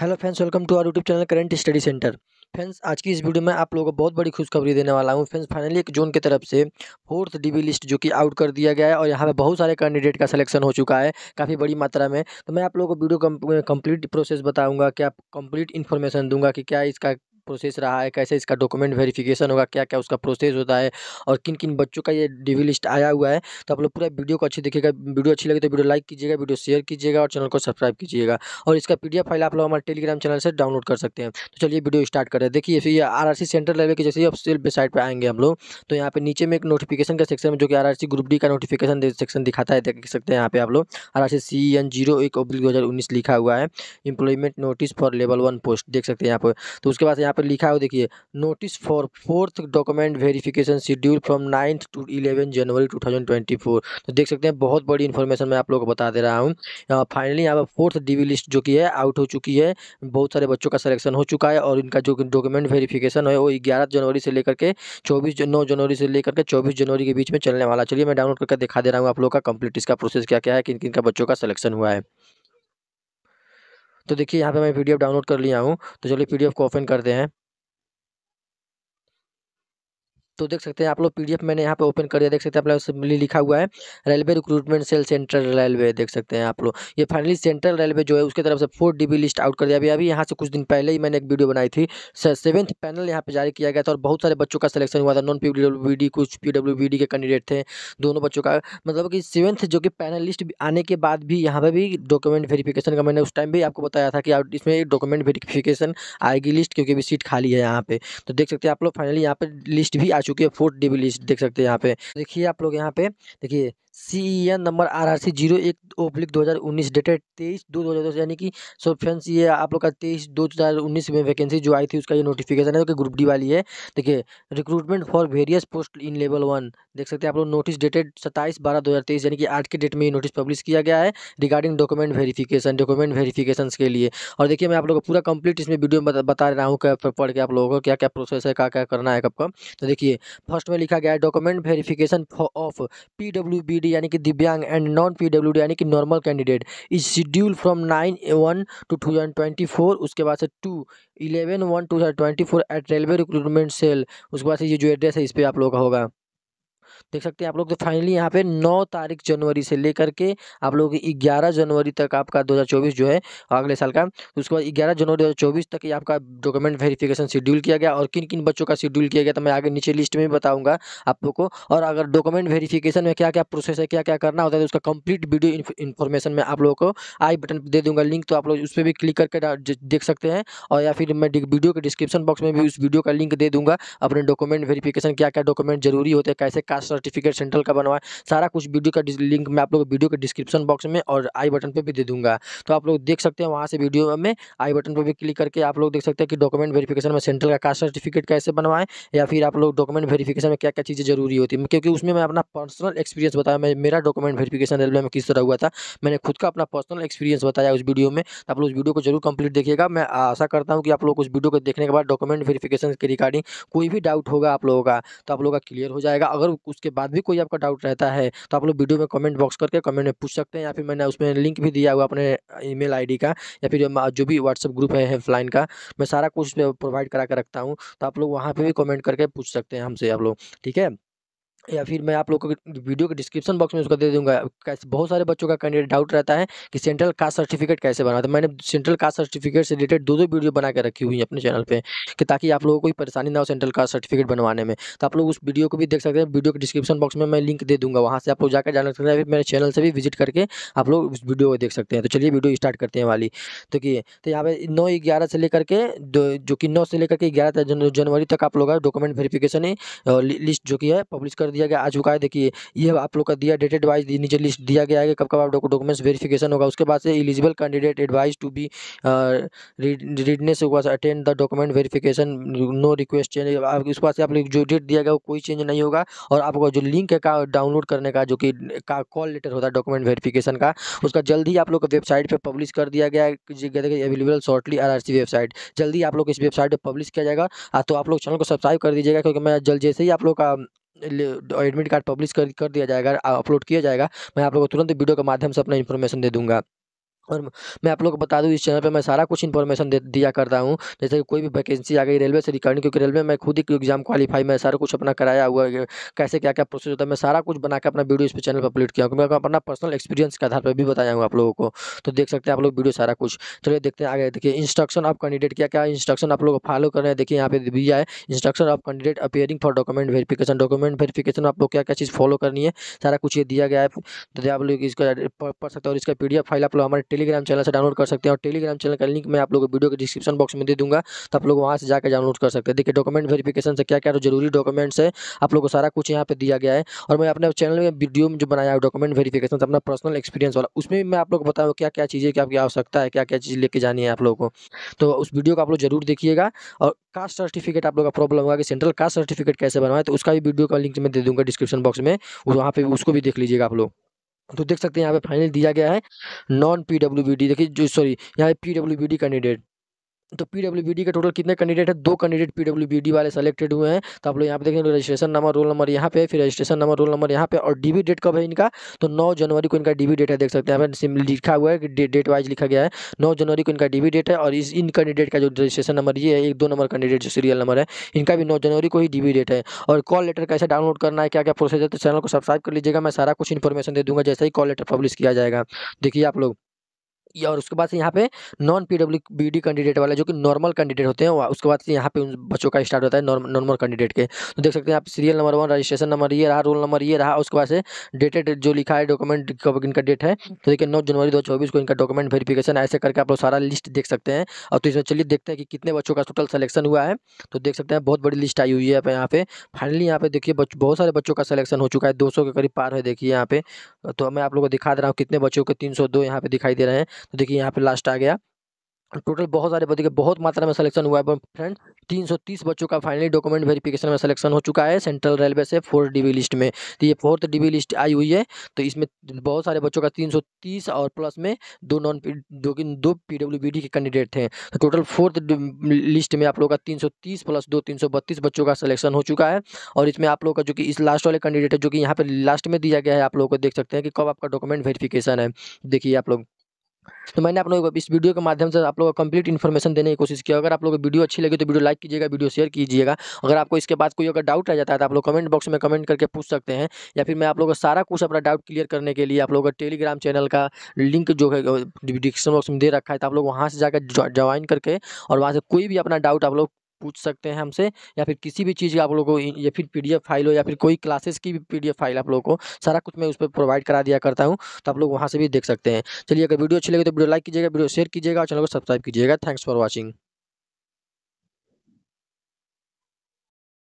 hello friends welcome to our YouTube channel current study centre friends आज की इस video में आप लोगों को बहुत बड़ी खुशखबरी देने वाला हूँ फ्रेंड्स फाइनली एक जोन की तरफ से फोर्थ डीबी लिस्ट जो कि आउट कर दिया गया है और यहाँ पे बहुत सारे कैंडिडेट का सिलेक्शन हो चुका है काफ़ी बड़ी मात्रा में तो मैं आप लोगों को वीडियो कंप्लीट प्रोसेस बताऊँगा क्या कंप्लीट इन्फॉर्मेशन दूंगा कि क्या इसका प्रोसेस रहा है कैसे इसका डॉक्यूमेंट वेरिफिकेशन होगा क्या क्या उसका प्रोसेस होता है और किन किन बच्चों का ये डीवी लिस्ट आया हुआ है तो आप लोग पूरा वीडियो को अच्छी देखिएगा वीडियो अच्छी लगे तो वीडियो लाइक कीजिएगा वीडियो शेयर कीजिएगा और चैनल को सब्सक्राइब कीजिएगा और इसका पी फाइल आप लोग हमारे टेलीग्राम चैनल से डाउनलोड कर सकते हैं तो चलिए वीडियो स्टार्ट करें देखिए ये आर सेंटर लेवल के जैसे ही सेल वेबसाइट पर आएंगे हम लोग तो यहाँ पे नीचे में एक नोटिफिकेशन का सेक्शन जो कि आर ग्रुप डी का नोटिफिकेशन सेक्शन दिखाता है देख सकते हैं यहाँ पे आप लोग आर सी एन जीरो एक दो लिखा हुआ है employment notice for level one post देख सकते हैं यहाँ पर तो उसके बाद यहाँ पर लिखा हुआ देखिए notice for fourth document verification schedule from ninth to eleven January two thousand twenty four तो देख सकते हैं बहुत बड़ी इन्फॉर्मेशन मैं आप लोगों को बता दे रहा हूँ फाइनली यहाँ पर फोर्थ डीवी लिस्ट जो कि है आउट हो चुकी है बहुत सारे बच्चों का सलेक्शन हो चुका है और इनका जो डॉक्यूमेंट वेरिफिकेशन है वो ग्यारह जनवरी से लेकर के चौबीस नौ जनवरी से लेकर के चौबीस जनवरी के बीच में चलने वाला चलिए मैं डाउनलोड करके दिखा दे रहा हूँ आप लोग का कंप्लीट इसका प्रोसेस क्या क्या है किन किन का बच्चों का सलेक्शन हुआ है तो देखिए यहाँ पे मैं पी डाउनलोड कर लिया हूँ तो चलिए पी को ओपन करते हैं तो देख सकते हैं आप लोग पीडीएफ मैंने यहाँ पे ओपन कर दिया देख सकते हैं आप लोग सिंपली लिखा हुआ है railway recruitment cell central railway देख सकते हैं आप लोग ये फाइनली सेंट्रल रेलवे जो है उसके तरफ से फोर डीबी लिस्ट आउट कर दिया अभी अभी यहाँ से कुछ दिन पहले ही मैंने एक वीडियो बनाई थी सेवेंथ पैनल यहाँ पे जारी किया गया था और बहुत सारे बच्चों का सिलेक्शन हुआ था नॉन पी कुछ पी के कैंडिडेट थे दोनों बच्चों का मतलब कि सेवंथ जो कि पैनल लिस्ट आने के बाद भी यहाँ पर भी डॉक्यूमेंट वेरीफिकेशन का मैंने उस टाइम भी आपको बताया था कि इसमें डॉक्यूमेंट वेरीफिकेशन आएगी लिस्ट क्योंकि अभी सीट खाली है यहाँ पे तो देख सकते हैं आप लोग फाइनली यहाँ पर लिस्ट भी आ चुकी है फोर्थ डिविलिस्ट देख सकते हैं यहाँ पे देखिए आप लोग यहाँ पे देखिए C number R R C zero एक दो हज़ार उन्नीस डेटेड तेईस दो दो हज़ार दो यानी कि सो फ्रेंड्स ये आप लोग का तेईस दो हज़ार उन्नीस में वैकेंसी जो आई थी उसका ये नोटिफिकेशन है जो कि ग्रुप डी वाली है देखिए recruitment for various post in level one देख सकते हैं आप लोग नोटिस डेटेड सत्ताईस बारह दो हज़ार तेईस यानी कि आज के डेट में ये नोटिस पब्लिश किया गया है regarding document verification document verification के लिए और देखिए मैं आप लोग को पूरा कंप्लीट इसमें वीडियो में बता रहा हूँ पढ़ के आप लोगों को क्या क्या प्रोसेस है क्या क्या करना है कब कब तो देखिए फर्स्ट में लिखा गया है document verification of P B PWD यानी कि दिव्यांग एंड नॉन डी यानी कि normal candidate is schedule from nine one two to thousand twenty four उसके बाद से to eleven one two thousand twenty four eight railway recruitment cell उसके बाद से ये जो एड्रेस है इस पर आप लोगों का होगा देख सकते हैं आप लोग तो फाइनली यहाँ पे नौ तारीख जनवरी से लेकर के आप लोग ग्यारह जनवरी तक आपका 2024 जो है अगले साल का तो उसके बाद ग्यारह जनवरी 2024 तक ही आपका डॉक्यूमेंट वेरिफिकेशन शेड्यूल किया गया और किन किन बच्चों का शेड्यूल किया गया तो मैं आगे नीचे लिस्ट में भी बताऊँगा आप लोग को और अगर डॉक्यूमेंट वेरीफिकेशन में क्या क्या प्रोसेस है क्या क्या करना होता है तो उसका कंप्लीट वीडियो इन्फॉर्मेशन मैं आप लोगों को आई बटन पर दे दूंगा लिंक तो आप लोग उस पर भी क्लिक करके देख सकते हैं और या फिर मैं वीडियो के डिस्क्रिप्शन बॉक्स में भी उस वीडियो का लिंक दे दूंगा अपने डॉक्यूमेंट वेरिफिकेशन क्या क्या डॉक्यूमेंट जरूरी होते हैं कैसे कास्ट सर्टिफिकेट सेंट्रल का बनवाए सारा कुछ वीडियो का लिंक मैं आप लोग वीडियो के डिस्क्रिप्शन बॉक्स में और आई बटन पर भी दे दूंगा तो आप लोग देख सकते हैं वहाँ से वीडियो में आई बटन पर भी क्लिक करके आप लोग देख सकते हैं कि डॉक्यूमेंट वेरीफिकेशन में सेंट्रल का कास्ट सर्टिफिकेट कैसे बनवाएं या फिर आप लोग डॉक्यूमेंट वेरिफिकेशन में क्या क्या चीज़ें जरूरी होती है क्योंकि उसमें मैं अपना पर्सनल एक्सपीरियंस बताया मैं मेरा डॉक्यूमेंट वेरिफिकेशन रेलवे में किस तरह हुआ था मैंने खुद का अपना पर्सनल एक्सपीरियंस बताया उस वीडियो में तो आप लोग उस वीडियो को जरूर कंप्लीट देखिएगा मैं आशा करता हूँ कि आप लोग उस वीडियो को देखने के बाद डॉक्यूमेंट वेरिफिकेशन के रिगार्डिंग कोई भी डाउट होगा आप लोगों का तो आप लोगों का क्लियर हो जाएगा अगर कुछ उसके बाद भी कोई आपका डाउट रहता है तो आप लोग वीडियो में कमेंट बॉक्स करके कमेंट में पूछ सकते हैं या फिर मैंने उसमें लिंक भी दिया हुआ अपने ईमेल आईडी का या फिर जो भी व्हाट्सअप ग्रुप है हेल्पलाइन का मैं सारा कुछ प्रोवाइड करा कर रखता हूँ तो आप लोग वहाँ पर भी कमेंट करके पूछ सकते हैं हमसे आप लोग ठीक है या फिर मैं आप लोगों को वीडियो के डिस्क्रिप्शन बॉक्स में उसका दे दूंगा कैसे बहुत सारे बच्चों का कैंडिडेट डाउट रहता है कि सेंट्रल कास्ट सर्टिफिकेट कैसे बना था मैंने सेंट्रल कास्ट सर्टिफिकेट से रिलेटेड दो दो वीडियो बना के रखी हुई है अपने चैनल पे कि ताकि आप लोगों को कोई परेशानी ना हो सेंट्रल कास्ट सर्टिफिकेट बनवाने में तो आप लोग उस वीडियो को भी देख सकते हैं वीडियो के डिस्क्रिप्शन बॉक्स में मैं लिंक दे दूँगा वहाँ से आप लोग जाकर जान सकते हैं मेरे चैनल से भी विजिट करके आप लोग उस वीडियो को देख सकते हैं तो चलिए वीडियो स्टार्ट करते हैं वाली तो कि तो यहाँ पर नौ ग्यारह से लेकर के जो कि नौ से लेकर के ग्यारह जनवरी तक आप लोग का डॉक्यूमेंट वेरीफिकेशन लिस्ट जो कि है पब्लिश कर कर दिया गया आ चुका है देखिए ये आप लोग का दिया डेटेड वाइज नीचे लिस्ट दिया गया है कब कब आप डॉक्यूमेंट्स वेरिफिकेशन होगा उसके बाद से eligible candidate advise to be readiness was attend the document verification no request change उसके बाद से आप लोग जो डेट दिया गया वो कोई चेंज नहीं होगा और आपका जो लिंक है का डाउनलोड करने का जो कि का कॉल लेटर होता है डॉक्यूमेंट वेरिफिकेशन का उसका जल्द ही आप लोग वेबसाइट पर पब्लिश कर दिया गया है अवेलेबल शॉर्टली आर वेबसाइट जल्दी आप लोग इस वेबसाइट पर पब्लिश किया जाएगा तो आप लोग चैनल को सब्सक्राइब कर दीजिएगा क्योंकि मैं जल्द जैसे ही आप लोग का एडमिट कार्ड पब्लिश कर कर दिया जाएगा अपलोड किया जाएगा मैं आप लोगों को तुरंत वीडियो के माध्यम से अपना इन्फॉर्मेशन दे दूंगा और मैं आप लोग को बता दूं इस चैनल पे मैं सारा कुछ इन्फॉर्मेशन दे दिया करता हूं जैसे कि कोई भी वैकेंसी आ गई रेलवे से रिकॉर्डिंग क्योंकि रेलवे में खुद ही एग्जाम क्वालिफाई मैं सारा कुछ अपना कराया हुआ है कैसे क्या क्या प्रोसेस होता है मैं सारा कुछ बना के अपना वीडियो इस पर चैनल पर अपलोड किया क्योंकि मैं अपना पर्सनल एक्सपीरियंस के आधार पर भी बताया हूँ आप लोगों को तो देख सकते हैं आप लोग वीडियो सारा कुछ चलिए देखते हैं आगे देखिए इंस्ट्रक्शन ऑफ कैंडिडेट क्या क्या इंस्ट्रक्शन आप लोग फॉलो कर रहे हैं देखिए यहाँ पे भी है instruction of candidate appearing for document verification document verification आप लोग क्या क्या चीज़ फॉलो करनी है सारा कुछ ये दिया गया है तो आप लोग इसका पढ़ सकते हो और इसका पी फाइल आप लोग हमारे टेलीग्राम चैनल से डाउनलोड कर सकते हैं और टेलीग्राम चैनल का लिंक मैं आप लोगों को वीडियो के डिस्क्रिप्शन बॉक्स में दे दूँगा तो आप लोग वहाँ से जाकर डाउनलोड कर सकते हैं देखिए डॉक्यूमेंट वेरिफिकेशन से क्या क्या तो जरूरी डॉक्यूमेंट्स है आप लोग को सारा कुछ यहाँ पर दिया गया है और मैं अपने चैनल में वीडियो में जो बनाया है डॉक्यूमेंट वेरीफिकेशन अपना पर्सनल एक्सपीरियंस वाला उसमें मैं आप लोग बताऊँ क्या क्या चीज़ें क्या क्या आवश्यकता है क्या क्या चीज़ लेके जानी है आप लोगों को तो उस वीडियो को आप लोग जरूर देखिएगा और कास्ट सर्टिफिकेट आप लोग का प्रॉब्लम होगा कि सेंट्रल कास्ट सर्टिफिकेट कैसे बनवाए तो उसका भी वीडियो का लिंक मैं दे दूँगा डिस्क्रिप्शन बॉक्स में वहाँ पर उसको भी देख लीजिएगा आप लोग तो देख सकते हैं यहाँ पे फाइनल दिया गया है नॉन पी देखिए जो सॉरी यहाँ पे पी कैंडिडेट तो पी के टोटल कितने कैंडिडेट है दो कैंडिडेट डी वाले सेलेक्टेड हुए हैं तो आप लोग यहाँ पे देखेंगे रजिस्ट्रेशन नंबर रोल नंबर यहाँ पे फिर रजिस्ट्रेशन नंबर रोल नंबर यहाँ पे और डीबी डेट कब है इनका तो 9 जनवरी को इनका डीबी डेट है देख सकते हैं यहाँ पर लिखा हुआ है कि डे, डेट वाइज लिखा गया है नौ जनवरी को इनका डीबी डेट है और इस इन कैंडिडेट का जो रजिस्ट्रेशन नंबर ये है एक दो नंबर कैंडिडेट जो सीरियल नंबर है इनका भी नौ जनवरी को ही डीबी डेट है और कॉल लेटर कैसे डाउनलोड करना है क्या क्या प्रोसेस है तो चैनल को सब्सक्राइब कर लीजिएगा मैं सारा कुछ इन्फॉर्मेशन दे दूँगा जैसे ही कॉल लेटर पब्लिश किया जाएगा देखिए आप लोग या और उसके बाद से यहाँ पे non P W B D candidate वाले जो कि नॉर्मल कैंडिडेट होते हैं उसके बाद से यहाँ पे उन बच्चों का स्टार्ट होता है नॉर्मल कैंडिडेट के तो देख सकते हैं आप serial number one registration number ये रहा रोल नंबर ये रहा उसके बाद से डेटेड जो लिखा है डॉक्यूमेंट कब इनका डेट है तो देखिए नौ जनवरी दो को इनका डॉक्यूमेंट वेरीफिकेशन ऐसे करके आप लोग सारा लिस्ट देख सकते हैं और तो इसमें चलिए देखते हैं कि कितने बच्चों का टोटल सलेक्शन हुआ है तो देख सकते हैं बहुत बड़ी लिस्ट आई हुई है यहाँ पे फाइनली यहाँ पे देखिए बहुत सारे बच्चों का सलेक्शन हो चुका है दो के करीब पार है देखिए यहाँ पे तो मैं आप लोग को दिखा दे रहा हूँ कितने बच्चों के तीन सौ यहाँ पे दिखाई दे रहे हैं तो देखिए यहाँ पे लास्ट आ गया टोटल बहुत सारे बच्चे बहुत मात्रा में सिलेक्शन हुआ है फ्रेंड 330 बच्चों का फाइनली डॉक्यूमेंट वेरिफिकेशन में सिलेक्शन हो चुका है सेंट्रल रेलवे से फोर्थ डीबी लिस्ट में तो ये फोर्थ डीबी लिस्ट आई हुई है तो इसमें बहुत सारे बच्चों का 330 और प्लस में दो नॉन दो दो पी के कैंडिडेट थे तो टोटल फोर्थ लिस्ट में आप लोग का तीन प्लस दो तीन बच्चों का सलेक्शन हो चुका है और इसमें आप लोग का जो कि इस लास्ट वाले कैंडिडेट है जो कि यहाँ पर लास्ट में दिया गया है आप लोग को देख सकते हैं कि कब आपका डॉक्यूमेंट वेरिफिकेशन है देखिए आप लोग तो मैंने आप लोगों को इस वीडियो के माध्यम से आप लोगों को कंप्लीट इन्फॉर्मेशन देने की कोशिश की अगर आप लोगों को वीडियो अच्छी लगी तो वीडियो लाइक कीजिएगा वीडियो शेयर कीजिएगा अगर आपको इसके बाद कोई अगर डाउट आ जाता है तो आप लोग कमेंट बॉक्स में कमेंट करके पूछ सकते हैं या फिर मैं आप लोगों को सारा कुछ अपना डाउट क्लियर करने के लिए आप लोगों का टेलीग्राम चैनल का लिंक जो है डिस्क्रिप्शन बॉक्स में दे रखा है तो आप लोग वहाँ से जाकर ज्वाइन करके और वहाँ से कोई भी अपना डाउट आप लोग पूछ सकते हैं हमसे या फिर किसी भी चीज़ का आप लोगों को या फिर पीडीएफ फाइल हो या फिर कोई क्लासेस की भी पीडीएफ फाइल आप लोगों को सारा कुछ मैं उस पर प्रोवाइड करा दिया करता हूँ तो आप लोग वहाँ से भी देख सकते हैं चलिए अगर वीडियो अच्छी लगे तो वीडियो लाइक कीजिएगा वीडियो शेयर कीजिएगा और चैनल को सब्सक्राइब कीजिएगा थैंक्स फॉर वॉचिंग